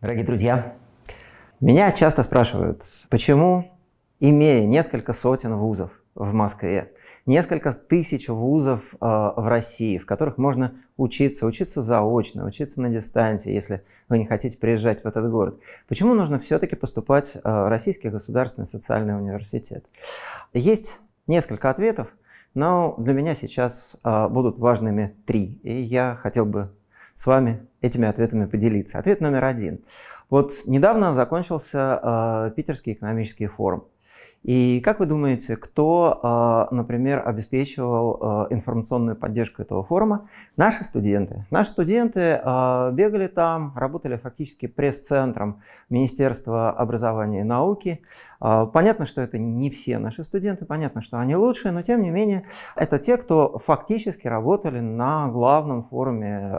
Дорогие друзья, меня часто спрашивают, почему, имея несколько сотен вузов в Москве, несколько тысяч вузов э, в России, в которых можно учиться, учиться заочно, учиться на дистанции, если вы не хотите приезжать в этот город. Почему нужно все-таки поступать э, в Российский государственный социальный университет? Есть несколько ответов, но для меня сейчас э, будут важными три, и я хотел бы с вами этими ответами поделиться. Ответ номер один. Вот недавно закончился э, Питерский экономический форум. И как вы думаете, кто, а, например, обеспечивал а, информационную поддержку этого форума? Наши студенты. Наши студенты а, бегали там, работали фактически пресс-центром Министерства образования и науки. Понятно, что это не все наши студенты, понятно, что они лучшие, но тем не менее, это те, кто фактически работали на главном форуме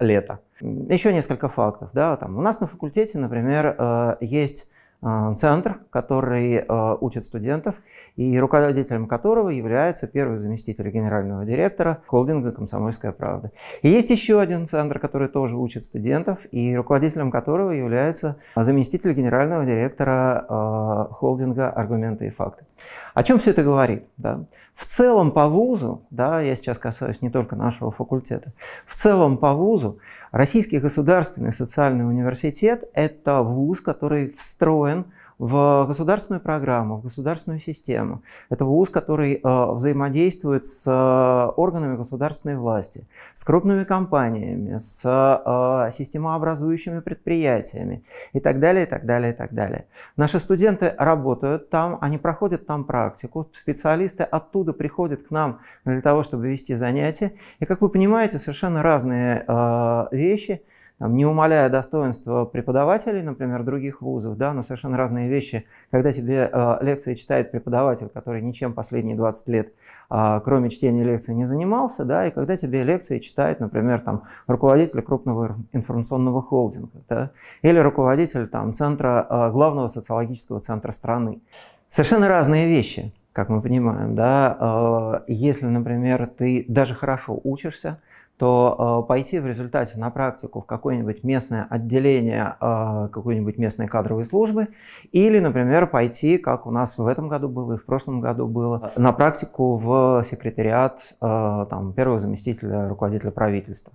лета. Еще несколько фактов. Да, там, у нас на факультете, например, есть а, центр, который а, учит студентов, и руководителем которого является первый заместитель генерального директора холдинга «Комсомольская правда». И есть еще один центр, который тоже учит студентов, и руководителем которого является заместитель генерального директора а, холдинга «Аргументы и факты». О чем все это говорит? Да? В целом по вузу, да, я сейчас касаюсь не только нашего факультета, в целом по вузу Российский государственный социальный университет – это вуз, который встроен встроен в государственную программу, в государственную систему. Это вуз, который э, взаимодействует с э, органами государственной власти, с крупными компаниями, с э, системообразующими предприятиями и так далее, и так далее, и так далее. Наши студенты работают там, они проходят там практику, специалисты оттуда приходят к нам для того, чтобы вести занятия. И, как вы понимаете, совершенно разные э, вещи – там, не умаляя достоинства преподавателей, например, других вузов, да, но совершенно разные вещи, когда тебе э, лекции читает преподаватель, который ничем последние 20 лет, э, кроме чтения лекций, не занимался, да, и когда тебе лекции читает, например, там, руководитель крупного информационного холдинга, да, или руководитель там, центра, э, главного социологического центра страны. Совершенно разные вещи как мы понимаем, да, э, если, например, ты даже хорошо учишься, то э, пойти в результате на практику в какое-нибудь местное отделение э, какой-нибудь местной кадровой службы или, например, пойти, как у нас в этом году было и в прошлом году было, э, на практику в секретариат там, первого заместителя руководителя правительства.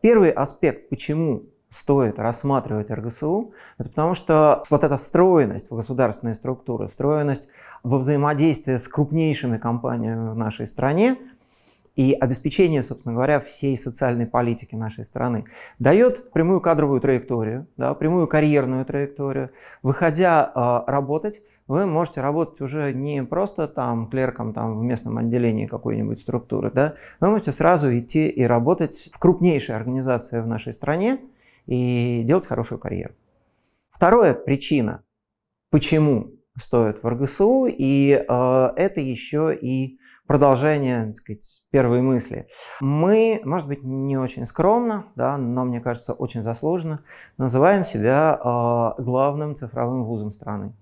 Первый аспект, почему стоит рассматривать РГСУ, это потому что вот эта встроенность в государственные структуры, встроенность во взаимодействие с крупнейшими компаниями в нашей стране, и обеспечение, собственно говоря, всей социальной политики нашей страны. Дает прямую кадровую траекторию, да, прямую карьерную траекторию. Выходя э, работать, вы можете работать уже не просто там клерком там, в местном отделении какой-нибудь структуры, да, вы можете сразу идти и работать в крупнейшей организации в нашей стране и делать хорошую карьеру. Вторая причина, почему стоят в РГСУ, и э, это еще и продолжение, так сказать, первой мысли. Мы, может быть, не очень скромно, да, но, мне кажется, очень заслуженно называем себя э, главным цифровым вузом страны.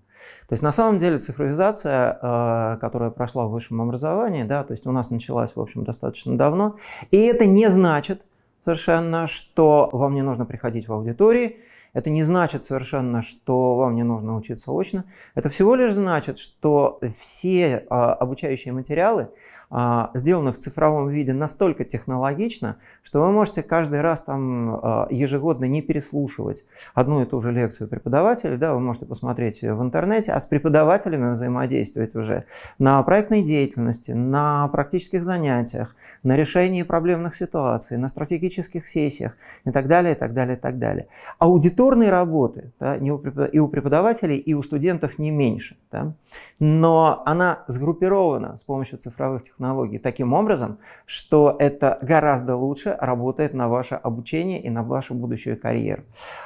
То есть на самом деле цифровизация, э, которая прошла в высшем образовании, да, то есть у нас началась, в общем, достаточно давно, и это не значит совершенно, что вам не нужно приходить в аудитории это не значит совершенно, что вам не нужно учиться очно. Это всего лишь значит, что все а, обучающие материалы а, сделаны в цифровом виде настолько технологично, что вы можете каждый раз там а, ежегодно не переслушивать одну и ту же лекцию преподавателя. Да, вы можете посмотреть ее в интернете, а с преподавателями взаимодействовать уже на проектной деятельности, на практических занятиях, на решении проблемных ситуаций, на стратегических сессиях и так далее, и так далее, и так далее. Аудитория Повторной работы да, и у преподавателей, и у студентов не меньше. Да? Но она сгруппирована с помощью цифровых технологий таким образом, что это гораздо лучше работает на ваше обучение и на вашу будущую карьеру.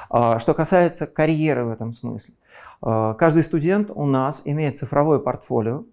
А, что касается карьеры в этом смысле. А, каждый студент у нас имеет цифровое портфолио,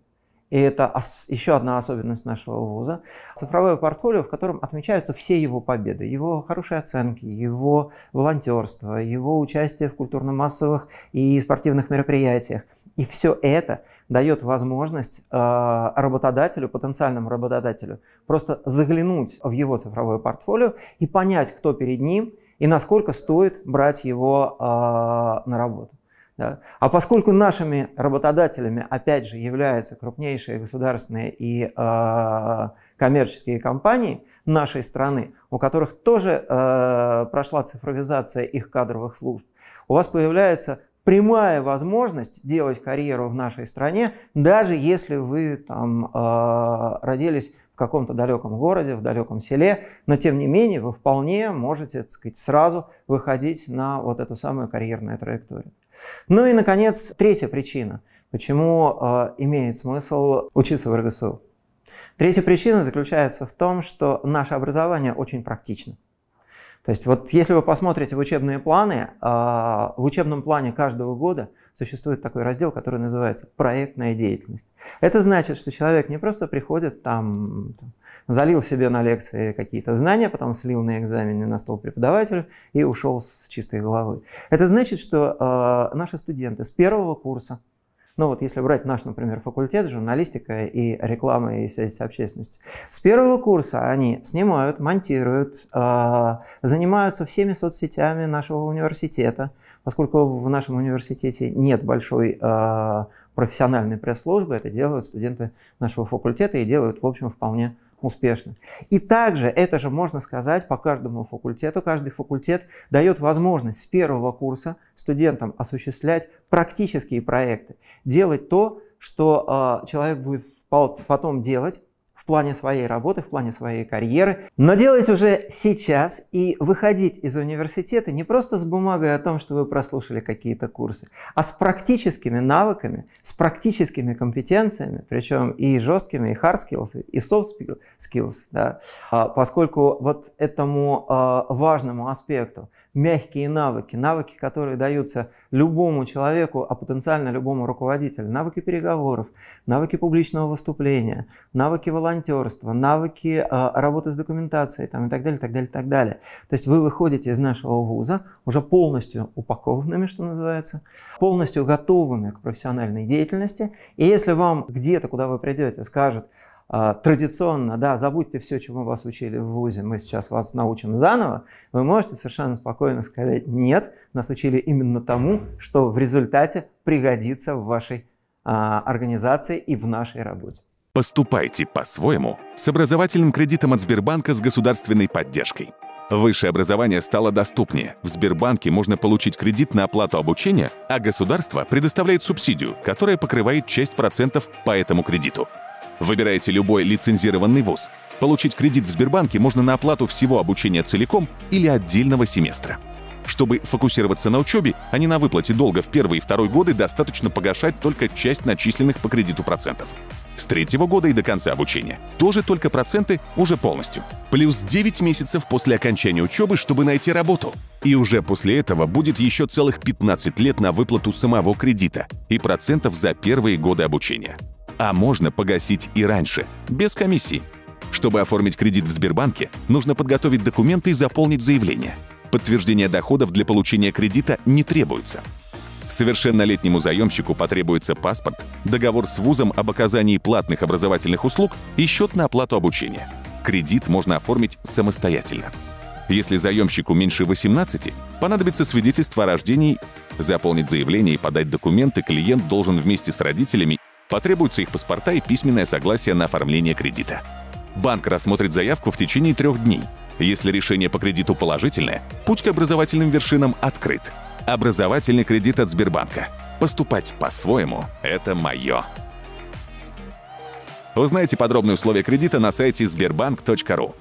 и это еще одна особенность нашего вуза. Цифровое портфолио, в котором отмечаются все его победы, его хорошие оценки, его волонтерство, его участие в культурно-массовых и спортивных мероприятиях. И все это дает возможность э, работодателю, потенциальному работодателю, просто заглянуть в его цифровое портфолио и понять, кто перед ним и насколько стоит брать его э, на работу. Да? А поскольку нашими работодателями, опять же, являются крупнейшие государственные и э, коммерческие компании нашей страны, у которых тоже э, прошла цифровизация их кадровых служб, у вас появляется прямая возможность делать карьеру в нашей стране, даже если вы там э, родились в каком-то далеком городе, в далеком селе, но тем не менее вы вполне можете так сказать, сразу выходить на вот эту самую карьерную траекторию. Ну и, наконец, третья причина, почему э, имеет смысл учиться в РГСУ. Третья причина заключается в том, что наше образование очень практично. То есть вот если вы посмотрите в учебные планы, а, в учебном плане каждого года существует такой раздел, который называется «проектная деятельность». Это значит, что человек не просто приходит там, там залил себе на лекции какие-то знания, потом слил на экзамене на стол преподавателю и ушел с чистой головой. Это значит, что а, наши студенты с первого курса ну вот если брать наш, например, факультет, журналистика и реклама и связи с общественностью, с первого курса они снимают, монтируют, а, занимаются всеми соцсетями нашего университета, поскольку в нашем университете нет большой а, профессиональной пресс-службы, это делают студенты нашего факультета и делают, в общем, вполне успешно. И также это же можно сказать по каждому факультету. Каждый факультет дает возможность с первого курса студентам осуществлять практические проекты, делать то, что э, человек будет потом делать в плане своей работы, в плане своей карьеры, но делать уже сейчас и выходить из университета не просто с бумагой о том, что вы прослушали какие-то курсы, а с практическими навыками, с практическими компетенциями, причем и жесткими, и hard skills, и soft skills, да, а поскольку вот этому а, важному аспекту мягкие навыки, навыки, которые даются любому человеку, а потенциально любому руководителю. Навыки переговоров, навыки публичного выступления, навыки волонтерства, навыки э, работы с документацией там, и так далее, так далее, так далее. То есть вы выходите из нашего вуза уже полностью упакованными, что называется, полностью готовыми к профессиональной деятельности. И если вам где-то, куда вы придете, скажут, а, традиционно, да, забудьте все, чему вас учили в ВУЗе, мы сейчас вас научим заново, вы можете совершенно спокойно сказать «нет», нас учили именно тому, что в результате пригодится в вашей а, организации и в нашей работе. Поступайте по-своему с образовательным кредитом от Сбербанка с государственной поддержкой. Высшее образование стало доступнее. В Сбербанке можно получить кредит на оплату обучения, а государство предоставляет субсидию, которая покрывает часть процентов по этому кредиту. Выбирайте любой лицензированный вуз. Получить кредит в Сбербанке можно на оплату всего обучения целиком или отдельного семестра. Чтобы фокусироваться на учебе, а не на выплате долга в первые и второй годы, достаточно погашать только часть начисленных по кредиту процентов. С третьего года и до конца обучения. Тоже только проценты уже полностью. Плюс 9 месяцев после окончания учебы, чтобы найти работу. И уже после этого будет еще целых 15 лет на выплату самого кредита и процентов за первые годы обучения а можно погасить и раньше, без комиссии. Чтобы оформить кредит в Сбербанке, нужно подготовить документы и заполнить заявление. Подтверждение доходов для получения кредита не требуется. Совершеннолетнему заемщику потребуется паспорт, договор с вузом об оказании платных образовательных услуг и счет на оплату обучения. Кредит можно оформить самостоятельно. Если заемщику меньше 18, понадобится свидетельство о рождении. Заполнить заявление и подать документы клиент должен вместе с родителями Потребуется их паспорта и письменное согласие на оформление кредита. Банк рассмотрит заявку в течение трех дней. Если решение по кредиту положительное, путь к образовательным вершинам открыт. Образовательный кредит от Сбербанка. Поступать по-своему – это мое. Узнайте подробные условия кредита на сайте сбербанк.ру.